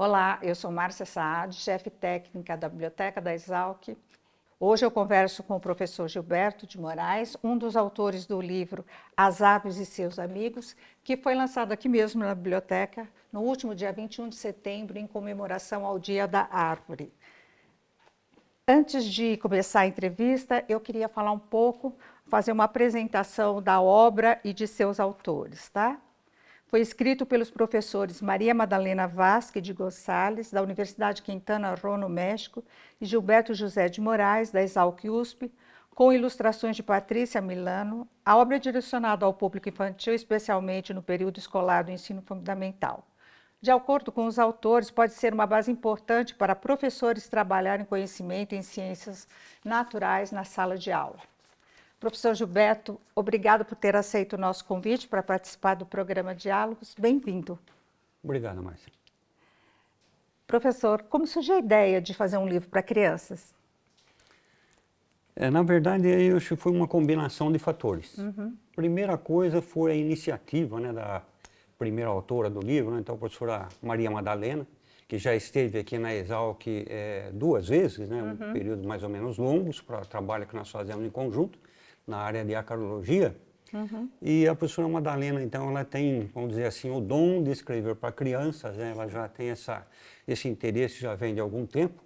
Olá, eu sou Márcia Saad, chefe técnica da Biblioteca da Exalc. Hoje eu converso com o professor Gilberto de Moraes, um dos autores do livro As Aves e Seus Amigos, que foi lançado aqui mesmo na biblioteca no último dia 21 de setembro, em comemoração ao Dia da Árvore. Antes de começar a entrevista, eu queria falar um pouco, fazer uma apresentação da obra e de seus autores, tá? Foi escrito pelos professores Maria Madalena Vasque de Gonçalves, da Universidade Quintana Roo, no México, e Gilberto José de Moraes, da Exalc USP, com ilustrações de Patrícia Milano. A obra é direcionada ao público infantil, especialmente no período escolar do ensino fundamental. De acordo com os autores, pode ser uma base importante para professores trabalharem conhecimento em ciências naturais na sala de aula. Professor Gilberto, obrigado por ter aceito o nosso convite para participar do programa Diálogos. Bem-vindo. Obrigado, Márcia. Professor, como surgiu a ideia de fazer um livro para crianças? É, na verdade, eu acho que foi uma combinação de fatores. Uhum. Primeira coisa foi a iniciativa né, da primeira autora do livro, né, então a professora Maria Madalena, que já esteve aqui na Exalc é, duas vezes, né, uhum. um período mais ou menos longo para o trabalho que nós fazemos em conjunto na área de acarologia. Uhum. E a professora Madalena, então, ela tem, vamos dizer assim, o dom de escrever para crianças, né? ela já tem essa, esse interesse, já vem de algum tempo.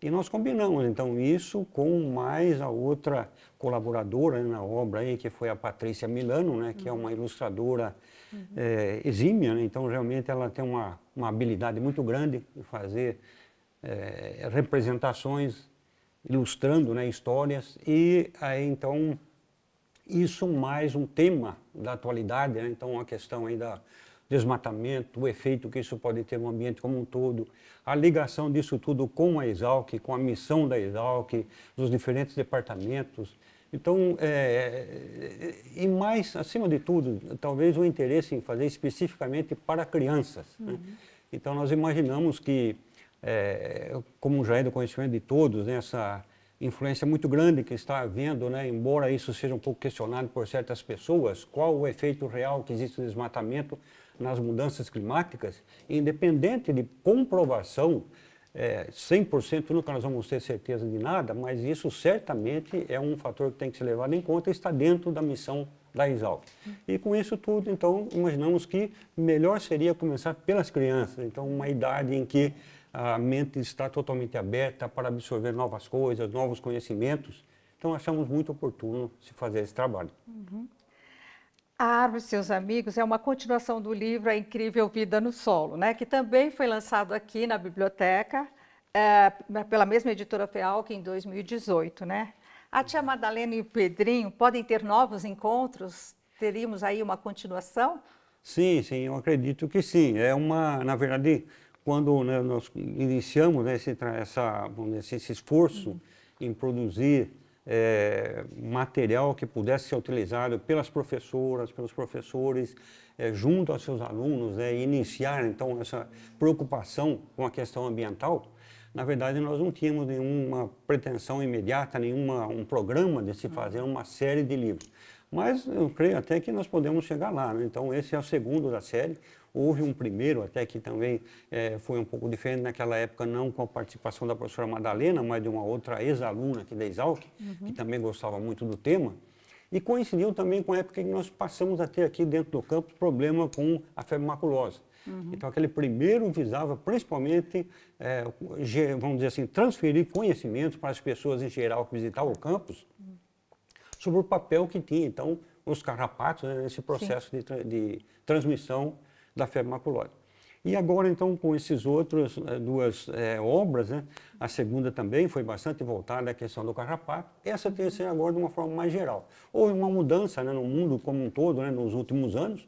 E nós combinamos, então, isso com mais a outra colaboradora né, na obra, aí, que foi a Patrícia Milano, né, que uhum. é uma ilustradora uhum. é, exímia, né? então, realmente, ela tem uma, uma habilidade muito grande em fazer é, representações, ilustrando né, histórias. E aí, então, isso mais um tema da atualidade, né? então a questão ainda desmatamento, o efeito que isso pode ter no ambiente como um todo, a ligação disso tudo com a Exalc, com a missão da Exalc, dos diferentes departamentos. Então, é, é e mais, acima de tudo, talvez o interesse em fazer especificamente para crianças. Né? Uhum. Né? Então, nós imaginamos que, é, como já é do conhecimento de todos, né, essa influência muito grande que está havendo, né? embora isso seja um pouco questionado por certas pessoas, qual o efeito real que existe no desmatamento nas mudanças climáticas, independente de comprovação, é, 100% nunca nós vamos ter certeza de nada, mas isso certamente é um fator que tem que ser levado em conta e está dentro da missão da Exalc. E com isso tudo, então, imaginamos que melhor seria começar pelas crianças, então uma idade em que a mente está totalmente aberta para absorver novas coisas, novos conhecimentos. Então, achamos muito oportuno se fazer esse trabalho. Uhum. A Árvore e seus amigos é uma continuação do livro A Incrível Vida no Solo, né? que também foi lançado aqui na biblioteca é, pela mesma editora FEALC em 2018. Né? A tia Madalena e o Pedrinho podem ter novos encontros? Teríamos aí uma continuação? Sim, sim, eu acredito que sim. É uma, na verdade, quando né, nós iniciamos né, esse, essa, esse, esforço uhum. em produzir é, material que pudesse ser utilizado pelas professoras, pelos professores, é, junto aos seus alunos, né, iniciar então essa preocupação com a questão ambiental, na verdade nós não tínhamos nenhuma pretensão imediata, nenhuma um programa de se fazer uhum. uma série de livros. Mas eu creio até que nós podemos chegar lá. Né? Então esse é o segundo da série. Houve um primeiro, até que também é, foi um pouco diferente naquela época, não com a participação da professora Madalena, mas de uma outra ex-aluna aqui é da Exalc, uhum. que também gostava muito do tema. E coincidiu também com a época em que nós passamos a ter aqui dentro do campus problema com a febre maculosa. Uhum. Então, aquele primeiro visava principalmente, é, vamos dizer assim, transferir conhecimento para as pessoas em geral que visitavam o campus sobre o papel que tinha, então, os carrapatos né, nesse processo de, de transmissão da febre maculosa. E agora, então, com esses outros eh, duas é, obras, né? a segunda também foi bastante voltada à questão do carrapato, essa terceira agora de uma forma mais geral. Houve uma mudança né, no mundo como um todo né, nos últimos anos.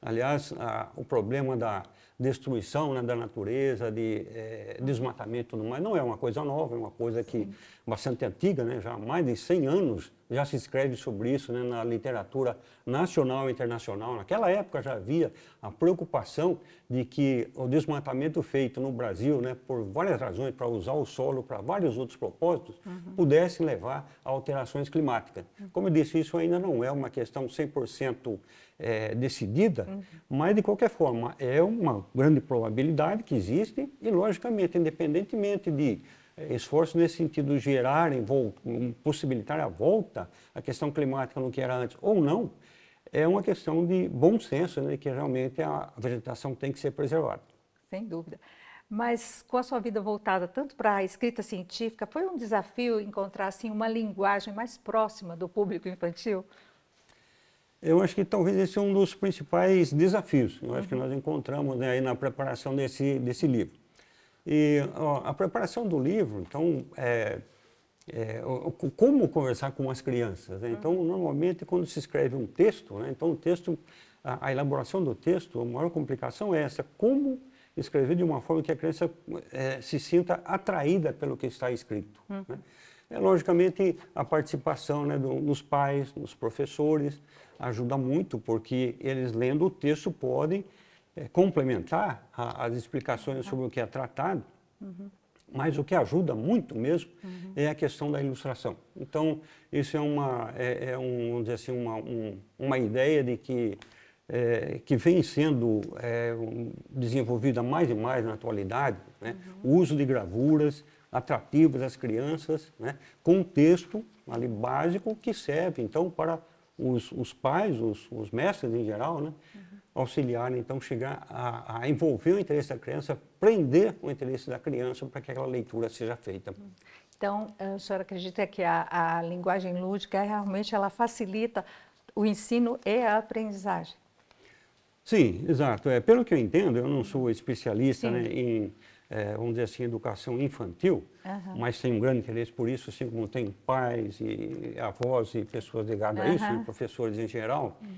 Aliás, a, o problema da destruição né, da natureza, de é, desmatamento e tudo mais, não é uma coisa nova, é uma coisa que bastante antiga, né, já há mais de 100 anos já se escreve sobre isso né, na literatura nacional e internacional. Naquela época já havia a preocupação de que o desmatamento feito no Brasil, né, por várias razões, para usar o solo para vários outros propósitos, uhum. pudesse levar a alterações climáticas. Uhum. Como eu disse, isso ainda não é uma questão 100% é, eh, decidida, uhum. mas de qualquer forma é uma grande probabilidade que existe e, logicamente, independentemente de esforços nesse sentido gerarem, possibilitar a volta à questão climática no que era antes ou não, é uma questão de bom senso, né, que realmente a vegetação tem que ser preservada. Sem dúvida. Mas com a sua vida voltada tanto para a escrita científica, foi um desafio encontrar assim uma linguagem mais próxima do público infantil? Eu acho que talvez esse é um dos principais desafios. Eu acho que uhum. nós encontramos né, aí na preparação desse desse livro. E ó, a preparação do livro, então, é, é, como conversar com as crianças. Né? Então, normalmente, quando se escreve um texto, né? então o texto, a, a, elaboração do texto, a maior complicação é essa, como escrever de uma forma que a criança é, se sinta atraída pelo que está escrito. Uhum. Né? É, logicamente, a participação né, do, dos pais, dos professores, ajuda muito, porque eles lendo o texto podem é, complementar a, as explicações sobre o que é tratado, uhum. mas o que ajuda muito mesmo uhum. é a questão da ilustração. Então, isso é uma, é, é um, vamos dizer assim, uma, um, uma ideia de que, é, que vem sendo é, desenvolvida mais e mais na atualidade, né? uhum. o uso de gravuras atrativas às crianças, né? com um texto ali básico que serve, então, para os, os pais, os, os mestres em geral, né? auxiliar, então, chegar a, a, envolver o interesse da criança, prender o interesse da criança para que aquela leitura seja feita. Então, a senhora acredita que a, a linguagem lúdica realmente ela facilita o ensino e a aprendizagem? Sim, exato. É, pelo que eu entendo, eu não sou especialista né, em, é, vamos dizer assim, educação infantil, uhum. mas tenho um grande interesse por isso, assim como tem pais e avós e pessoas ligadas uhum. a isso, e professores em geral. Uhum.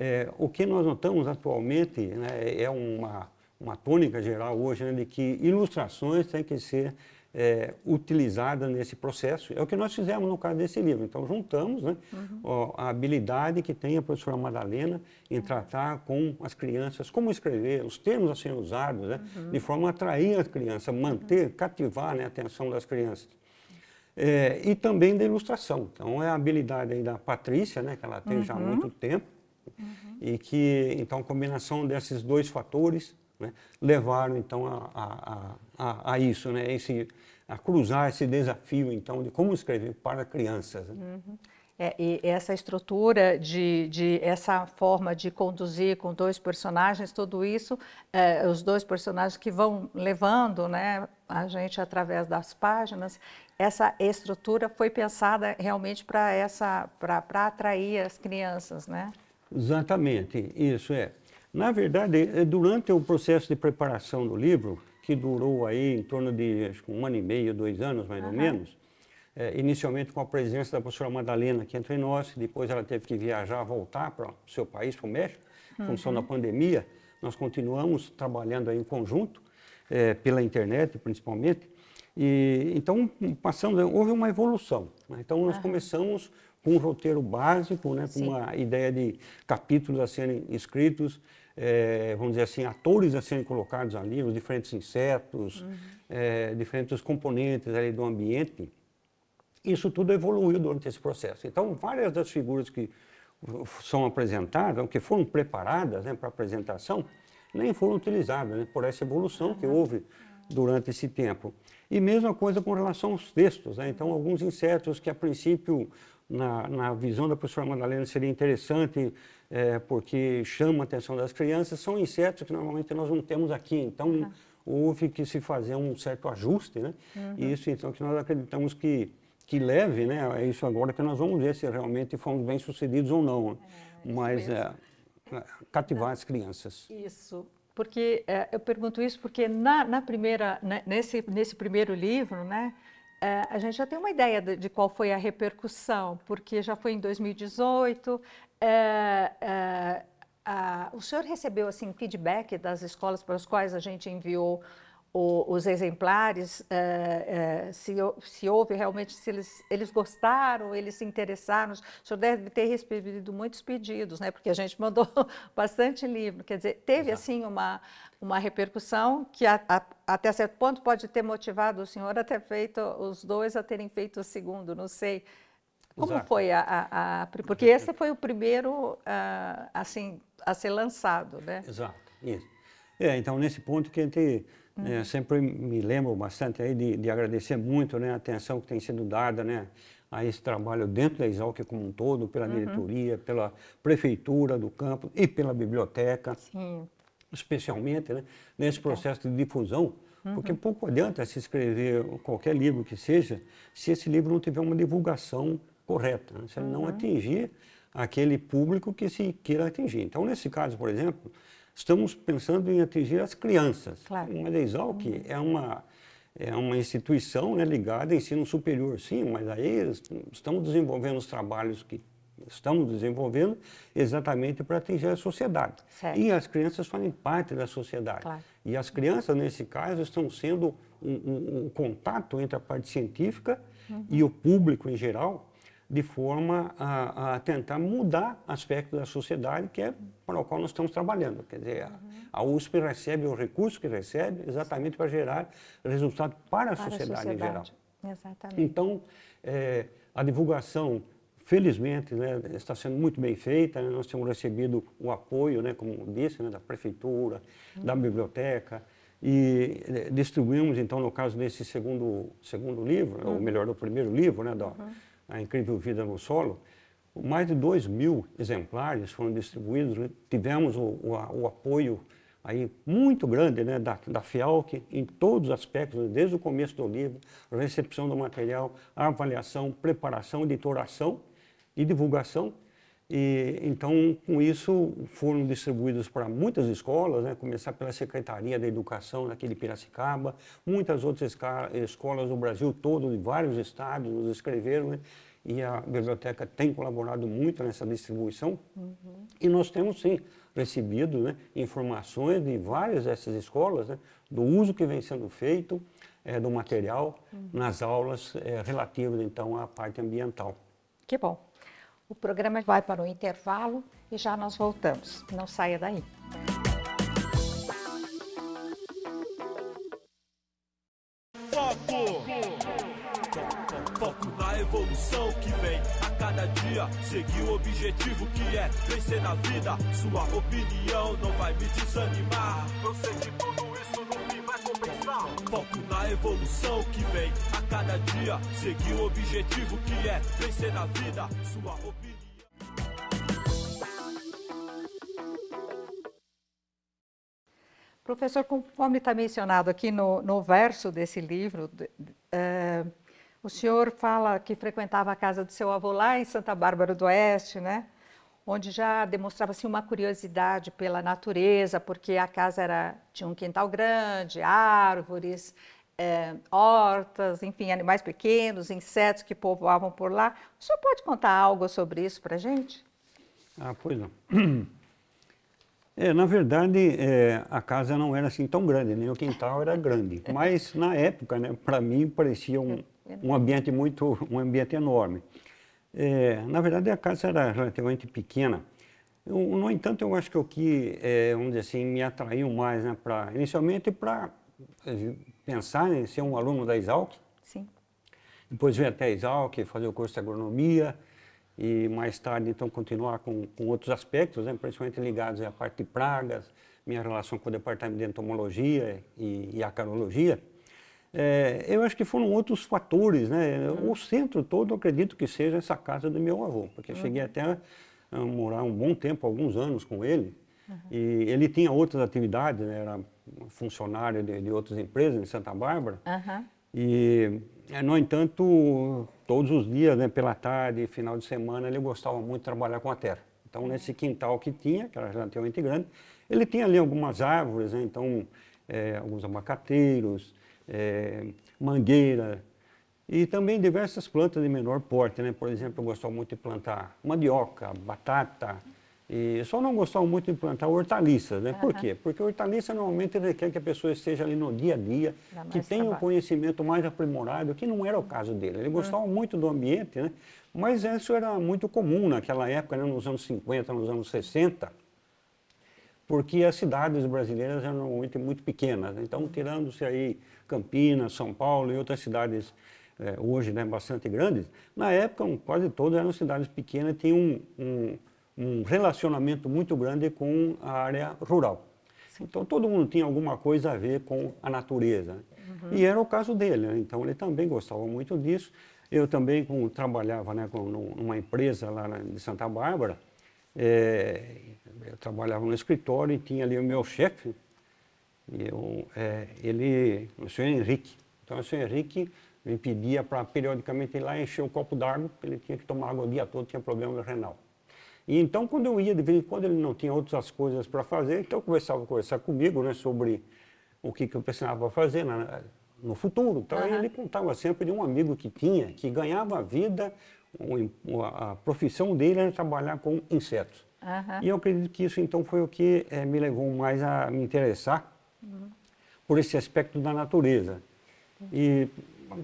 É, o que nós notamos atualmente né, é uma, uma tônica geral hoje né, de que ilustrações têm que ser é, utilizadas nesse processo. É o que nós fizemos no caso desse livro. Então, juntamos né, uhum. ó, a habilidade que tem a professora Madalena em tratar com as crianças, como escrever, os termos a serem usados, né, uhum. de forma a atrair as crianças, manter, uhum. cativar né, a atenção das crianças. É, e também da ilustração. Então, é a habilidade da Patrícia, né, que ela tem uhum. já há uhum. muito tempo, Uhum. E que, então, a combinação desses dois fatores né, levaram, então, a, a, a, a isso, né? Esse, a cruzar esse desafio, então, de como escrever para crianças. Né? Uhum. É, e essa estrutura de, de, essa forma de conduzir com dois personagens, tudo isso, é, os dois personagens que vão levando, né, a gente através das páginas, essa estrutura foi pensada realmente para essa para atrair as crianças, né? Exatamente, isso é. Na verdade, eh, durante o processo de preparação do livro, que durou aí em torno de um ano e meio, dois anos mais uhum. ou menos, é, inicialmente com a presença da professora Madalena aqui entre nós, depois ela teve que viajar, voltar para o seu país, para o México, em função uhum. da pandemia. Nós continuamos trabalhando aí em conjunto, é, pela internet principalmente, e então passando, houve uma evolução. Né? Então nós uhum. começamos com um roteiro básico, né, com uma ideia de capítulos a serem escritos, é, vamos dizer assim, atores a serem colocados ali, os diferentes insetos, uhum. é, diferentes componentes ali do ambiente. Isso tudo evoluiu durante esse processo. Então, várias das figuras que são apresentadas, que foram preparadas né, para apresentação, nem foram utilizadas né, por essa evolução uhum. que houve durante esse tempo. E mesma coisa com relação aos textos. Né? Então, alguns insetos que a princípio na, na visão da professora Madalena seria interessante, é, porque chama a atenção das crianças, são insetos que normalmente nós não temos aqui. Então, uhum. houve que se fazer um certo ajuste, né? Uhum. Isso, então, que nós acreditamos que, que leve, né? É isso agora que nós vamos ver se realmente fomos bem-sucedidos ou não. Né? É, é Mas é, é, cativar as crianças. Isso porque é, eu pergunto isso porque na, na primeira né, nesse nesse primeiro livro né é, a gente já tem uma ideia de, de, qual foi a repercussão, porque já foi em 2018. É, é, o senhor recebeu assim feedback das escolas para as quais a gente enviou o, os exemplares, uh, uh, se, se houve realmente, se eles, eles gostaram, eles se interessaram. O senhor deve ter recebido muitos pedidos, né? porque a gente mandou bastante livro. Quer dizer, teve Exato. assim uma, uma repercussão que a, a, até certo ponto pode ter motivado o senhor a ter feito os dois a terem feito o segundo, não sei. Como Exato. foi a, a, a, Porque esse foi o primeiro uh, assim, a ser lançado, né? Exato, isso. É, então, nesse ponto que a gente é, sempre me lembro bastante aí de, de, agradecer muito né, a atenção que tem sido dada né, a esse trabalho dentro da Exalc como um todo, pela uhum. diretoria, pela prefeitura do campo e pela biblioteca, Sim. especialmente né, nesse é. processo de difusão, uhum. porque pouco adianta se escrever qualquer livro que seja se esse livro não tiver uma divulgação correta, né, se ele uhum. não atingir aquele público que se queira atingir. Então, nesse caso, por exemplo, estamos pensando em atingir as crianças. Claro. Uma Exalc uhum. é uma é uma instituição né, ligada a ensino superior, sim, mas aí estamos desenvolvendo os trabalhos que estamos desenvolvendo exatamente para atingir a sociedade. Certo. E as crianças fazem parte da sociedade. Claro. E as crianças, nesse caso, estão sendo um, um, um contato entre a parte científica uhum. e o público em geral, de forma a, a, tentar mudar aspectos da sociedade que é para o qual nós estamos trabalhando. Quer dizer, a, a USP recebe o recurso que recebe exatamente para gerar resultado para a, para sociedade, a sociedade, em geral. Exatamente. Então, é, a divulgação, felizmente, né, está sendo muito bem feita. Né? Nós temos recebido o apoio, né, como disse, né, da prefeitura, uhum. da biblioteca, e né, distribuímos, então, no caso desse segundo, segundo livro, né, uhum. ou melhor, do primeiro livro, né, da, uhum a Incrível Vida no Solo, mais de 2 mil exemplares foram distribuídos. Né? Tivemos o, o, o apoio aí muito grande né, da, da Fialc em todos os aspectos, né? desde o começo do livro, recepção do material, avaliação, preparação, editoração e divulgação. E, então, com isso, foram distribuídos para muitas escolas, né? começar pela Secretaria da Educação naquele de Piracicaba, muitas outras escolas do Brasil todo, de vários estados, nos escreveram, né? e a biblioteca tem colaborado muito nessa distribuição. Uhum. E nós temos, sim, recebido né? informações de várias dessas escolas, né, do uso que vem sendo feito é, do material uhum. nas aulas é, relativas, então, à parte ambiental. Que bom. O programa vai para o intervalo e já nós voltamos. Não saia daí. Foco! Foco na evolução que vem a cada dia. Seguir o objetivo que é vencer na vida. Sua opinião não vai me desanimar. Eu sei que tudo isso Foco na evolução que vem a cada dia. Seguir o objetivo que é vencer na vida. Sua opinião. Professor, conforme está mencionado aqui no, no verso desse livro, uh, o senhor fala que frequentava a casa do seu avô lá em Santa Bárbara do Oeste, né? onde já demonstrava-se assim, uma curiosidade pela natureza, porque a casa era, tinha um quintal grande, árvores, é, hortas, enfim, animais pequenos, insetos que povoavam por lá. O senhor pode contar algo sobre isso para a gente? Ah, pois não. É, na verdade, é, a casa não era assim tão grande, nem o quintal era grande. Mas na época, né, para mim, parecia um, é. um ambiente muito, um ambiente enorme. É, na verdade, a casa era relativamente pequena. Eu, no entanto, eu acho que o que, é, vamos dizer assim, me atraiu mais, né, pra, inicialmente para é, pensar em ser um aluno da Exalc. Sim. Depois vim até a Exalc, fazer o curso de agronomia e mais tarde, então, continuar com, com outros aspectos, né, principalmente ligados à parte de pragas, minha relação com o departamento de entomologia e, e acarologia. É, eu acho que foram outros fatores, né? Uhum. O centro todo, acredito que seja essa casa do meu avô, porque uhum. cheguei até a morar um bom tempo, alguns anos com ele, uhum. e ele tinha outras atividades, né? era funcionário de, de, outras empresas em Santa Bárbara, e, é, no entanto, todos os dias, né, pela tarde, final de semana, ele gostava muito de trabalhar com a terra. Então, uhum. nesse quintal que tinha, que era relativamente grande, ele tinha ali algumas árvores, né? então, é, alguns abacateiros, é, mangueira e também diversas plantas de menor porte, né? Por exemplo, eu gostava muito de plantar mandioca, batata, e só não gostava muito de plantar hortaliças, né? Uhum. Por quê? Porque hortaliça normalmente requer que a pessoa esteja ali no dia a dia, que tenha trabalho. um conhecimento mais aprimorado, que não era o caso dele. Ele hum. gostava uhum. muito do ambiente, né? Mas isso era muito comum naquela época, né? nos anos 50, nos anos 60 porque as cidades brasileiras eram normalmente muito pequenas. Né? Então, tirando-se aí Campinas, São Paulo e outras cidades é, hoje né, bastante grandes, na época quase todas eram cidades pequenas, tinham um, um, um relacionamento muito grande com a área rural. Sim. Então, todo mundo tinha alguma coisa a ver com a natureza. Né? Uhum. E era o caso dele, né? então ele também gostava muito disso. Eu também com, trabalhava né, com, numa empresa lá né, de Santa Bárbara, é, eu trabalhava no escritório e tinha ali o meu chefe, eu, é, ele, o senhor Henrique. Então, o senhor Henrique me pedia para periodicamente ir lá encher o copo d'água, porque ele tinha que tomar água o dia todo, tinha problema renal. E então, quando eu ia, de vez em quando ele não tinha outras coisas para fazer, então começava a conversar comigo né, sobre o que, que eu pensava fazer na, no futuro. Então, uhum. ele contava sempre de um amigo que tinha, que ganhava a vida a profissão dele era trabalhar com insetos. Uhum. E eu acredito que isso então foi o que é, me levou mais a me interessar uhum. por esse aspecto da natureza. E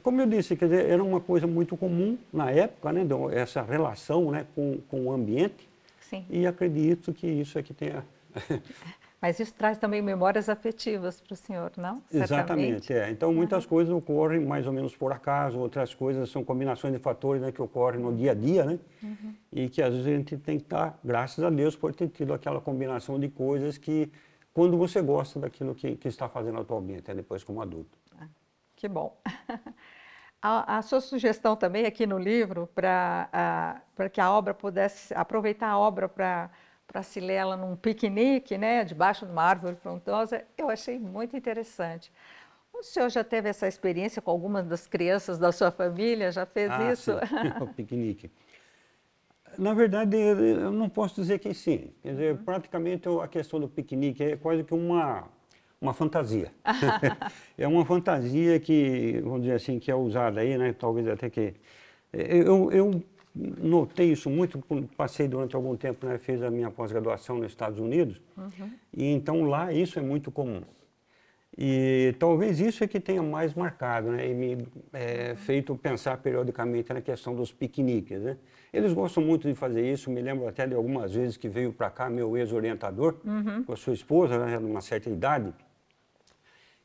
como eu disse, quer dizer, era uma coisa muito comum na época, né, essa relação né, com, com o ambiente. Sim. E acredito que isso é que tenha mas isso traz também memórias afetivas para o senhor, não? Exatamente, é. Então, muitas uhum. coisas ocorrem mais ou menos por acaso, outras coisas são combinações de fatores né, que ocorrem no dia a dia, né? Uhum. E que às vezes a gente tem que estar, tá, graças a Deus, por ter tido aquela combinação de coisas que, quando você gosta daquilo que, que está fazendo atualmente, até depois como adulto. Ah, que bom. A, a, sua sugestão também aqui no livro para que a obra pudesse aproveitar a obra para para Cilela num piquenique, né, debaixo de uma árvore frondosa, eu achei muito interessante. O senhor já teve essa experiência com algumas das crianças da sua família? Já fez ah, isso? Sim. o piquenique. Na verdade, eu não posso dizer que sim. Quer dizer, uhum. praticamente a questão do piquenique é quase que uma uma fantasia. é uma fantasia que, vamos dizer assim, que é usada aí, né? Talvez até que eu, eu notei isso muito, passei durante algum tempo, né, fiz a minha pós-graduação nos Estados Unidos, uhum. e então lá isso é muito comum. E talvez isso é que tenha mais marcado, né, e me é, uhum. feito pensar periodicamente na questão dos piqueniques, né. Eles gostam muito de fazer isso, me lembro até de algumas vezes que veio para cá meu ex-orientador, uhum. com a sua esposa, né, numa certa idade,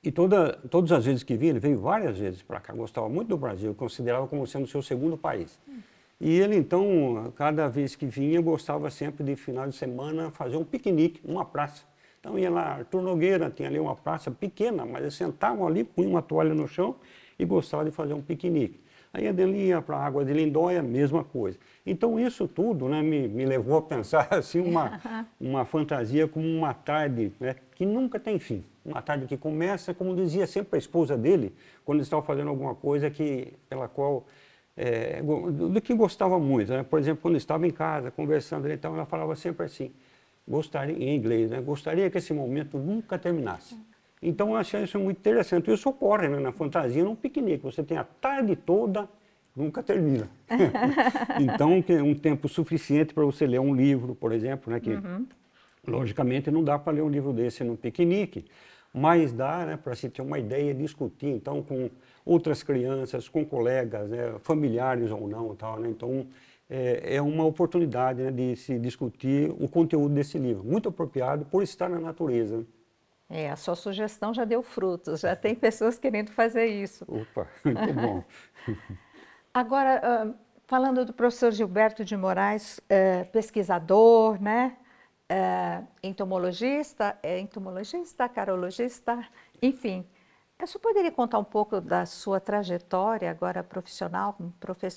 e toda, todas as vezes que vinha, ele veio várias vezes para cá, gostava muito do Brasil, considerava como sendo seu segundo país. Uhum. E ele, então, cada vez que vinha, gostava sempre de final de semana fazer um piquenique, uma praça. Então ia lá, Arthur Nogueira, tinha ali uma praça pequena, mas eles sentavam ali, punham uma toalha no chão e gostava de fazer um piquenique. Aí ele ia para a Água de Lindóia, mesma coisa. Então isso tudo né, me, me levou a pensar assim uma, uma fantasia como uma tarde né, que nunca tem fim. Uma tarde que começa, como dizia sempre a esposa dele, quando eles estavam fazendo alguma coisa que, pela qual é, do que gostava muito. Né? Por exemplo, quando estava em casa, conversando, então, ela falava sempre assim, gostaria, em inglês, né? gostaria que esse momento nunca terminasse. Então, eu achei isso muito interessante. Isso ocorre né? na fantasia, num piquenique. Você tem a tarde toda, nunca termina. então, é um tempo suficiente para você ler um livro, por exemplo, né? que, uhum. logicamente, não dá para ler um livro desse num piquenique mas dá né, para se ter uma ideia e discutir, então, com outras crianças, com colegas, né, familiares ou não. Tal, né? Então, é, é uma oportunidade né, de se discutir o conteúdo desse livro, muito apropriado por estar na natureza. É, a sua sugestão já deu frutos, já tem pessoas querendo fazer isso. Opa, muito bom. Agora, ah, falando do professor Gilberto de Moraes, eh, pesquisador, né? É, entomologista, é entomologista, carologista, enfim. Eu só poderia contar um pouco da sua trajetória agora profissional, como, profe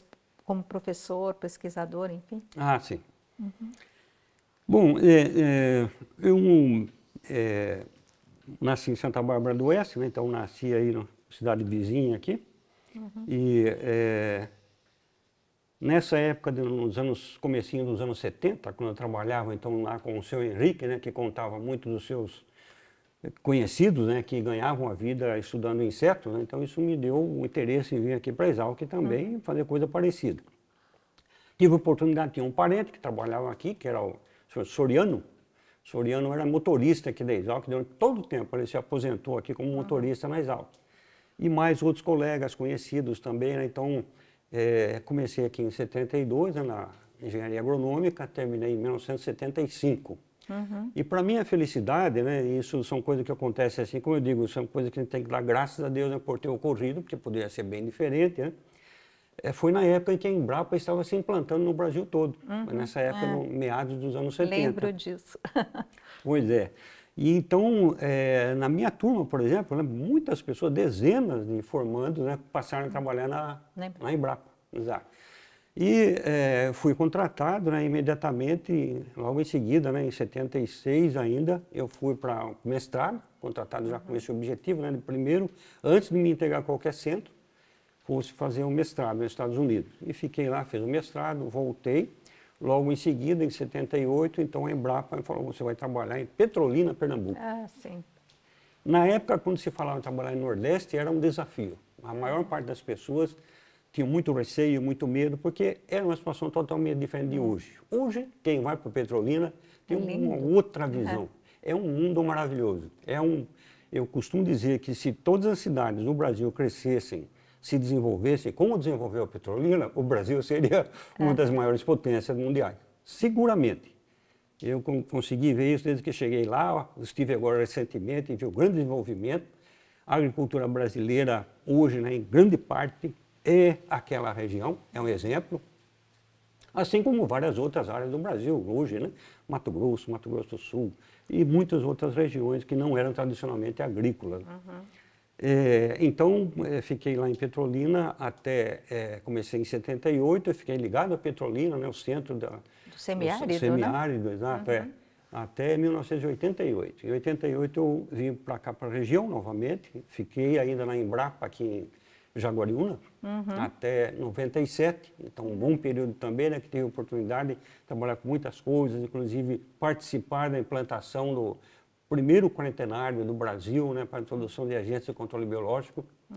como professor, pesquisador, enfim? Ah, sim. Uhum. Bom, é, é, eu é, nasci em Santa Bárbara do Oeste, né, então nasci aí na cidade vizinha aqui. Uhum. E é, Nessa época, nos anos, comecinho dos anos 70, quando eu trabalhava então lá com o seu Henrique, né, que contava muito dos seus conhecidos, né, que ganhavam a vida estudando insetos, né, então isso me deu o interesse em vir aqui para que também uhum. fazer coisa parecida. Tive a oportunidade, tinha um parente que trabalhava aqui, que era o senhor Soriano, Soriano era motorista aqui da Exalc durante todo o tempo, ele se aposentou aqui como uhum. motorista na Exalc. E mais outros colegas conhecidos também, né, então é, comecei aqui em 72, né, na engenharia agronômica, terminei em 1975. Uhum. E para minha felicidade, né, isso são coisas que acontecem assim, como eu digo, são coisas que a gente tem que dar graças a Deus né, por ter ocorrido, porque poderia ser bem diferente, né? É, foi na época em que a Embrapa estava se implantando no Brasil todo, uhum. nessa época, é. no meados dos anos 70. Lembro disso. pois é. E então, é, na minha turma, por exemplo, né, muitas pessoas, dezenas de formandos, né, passaram a trabalhar na, na Embrapa. Exato. E é, fui contratado né, imediatamente, logo em seguida, né, em 76 ainda, eu fui para o mestrado, contratado já com uhum. esse objetivo, né, primeiro, antes de me integrar a qualquer centro, fosse fazer um mestrado nos Estados Unidos. E fiquei lá, fiz o mestrado, voltei, Logo em seguida, em 78, então a Embrapa falou, você vai trabalhar em Petrolina, Pernambuco. Ah, sim. Na época, quando se falava em trabalhar no Nordeste, era um desafio. A maior parte das pessoas tinha muito receio, muito medo, porque era uma situação totalmente diferente de hoje. Hoje, quem vai para Petrolina tem é uma outra é. visão. É. é um mundo maravilhoso. É um, eu costumo dizer que se todas as cidades do Brasil crescessem se desenvolvesse como desenvolveu a petrolina, o Brasil seria uma é. das maiores potências mundiais. Seguramente. Eu consegui ver isso desde que cheguei lá, estive agora recentemente e vi o grande desenvolvimento. A agricultura brasileira hoje, né, em grande parte, é aquela região, é um exemplo. Assim como várias outras áreas do Brasil hoje, né? Mato Grosso, Mato Grosso do Sul e muitas outras regiões que não eram tradicionalmente agrícolas. Uhum. É, então, é, fiquei lá em Petrolina até, é, comecei em 78, eu fiquei ligado a Petrolina, né, o centro da, do semiárido, do né? semiárido né? exato, uhum. até 1988. Em 88 eu vim para cá, para a região novamente, fiquei ainda na Embrapa, aqui em Jaguariúna, uhum. até 97, então um bom período também, né, que tive a oportunidade de trabalhar com muitas coisas, inclusive participar da implantação do primeiro quarentenário do Brasil né, para a introdução de agentes de controle biológico. Hum.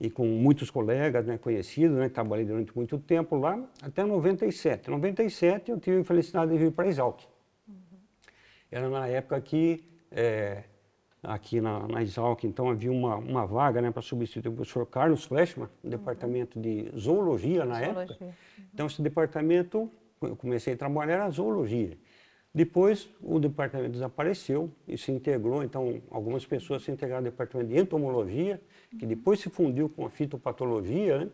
E com muitos colegas né, conhecidos, né, trabalhei durante muito tempo lá, até 97. Em 97 eu tive a felicidade de vir para a Exalc. Uhum. Era na época que, é, aqui na, na Exalc, então havia uma, uma vaga né, para substituir o professor Carlos Flechman, no uhum. departamento de zoologia na zoologia. época. Uhum. Então esse departamento, eu comecei a trabalhar, era zoologia. Depois o departamento desapareceu e se integrou, então algumas pessoas se integraram ao departamento de entomologia, que depois se fundiu com a fitopatologia, né?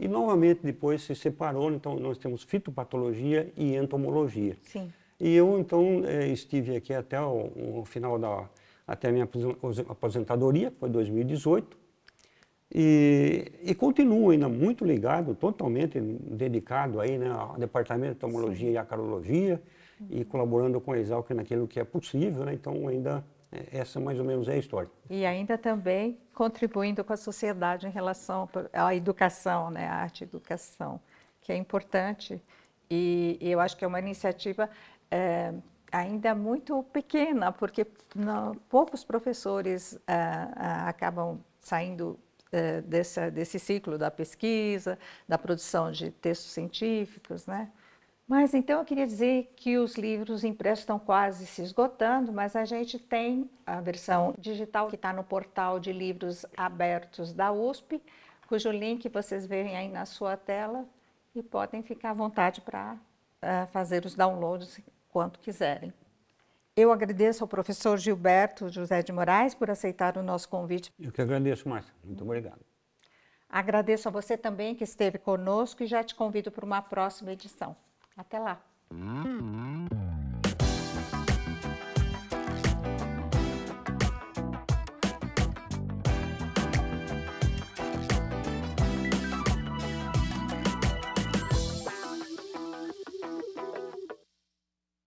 e novamente depois se separou, então nós temos fitopatologia e entomologia. Sim. E eu então eh, estive aqui até o, o final da até a minha aposentadoria, foi 2018, e, e continuo ainda muito ligado, totalmente dedicado aí né, ao departamento de entomologia Sim. e acarologia e colaborando com a Exalc naquilo que é possível, né? Então ainda é, essa mais ou menos é a história. E ainda também contribuindo com a sociedade em relação à educação, né, à arte e educação, que é importante. E, e eu acho que é uma iniciativa é, ainda muito pequena, porque não, poucos professores é, acabam saindo é, desse ciclo da pesquisa, da produção de textos científicos, né? Mas então eu queria dizer que os livros impressos estão quase se esgotando, mas a gente tem a versão digital que está no portal de livros abertos da USP, cujo link vocês veem aí na sua tela e podem ficar à vontade para uh, eh, fazer os downloads quanto quiserem. Eu agradeço ao professor Gilberto José de Moraes por aceitar o nosso convite. Eu que agradeço, Márcia. Muito obrigado. Agradeço a você também que esteve conosco e já te convido para uma próxima edição. Até lá! Hum.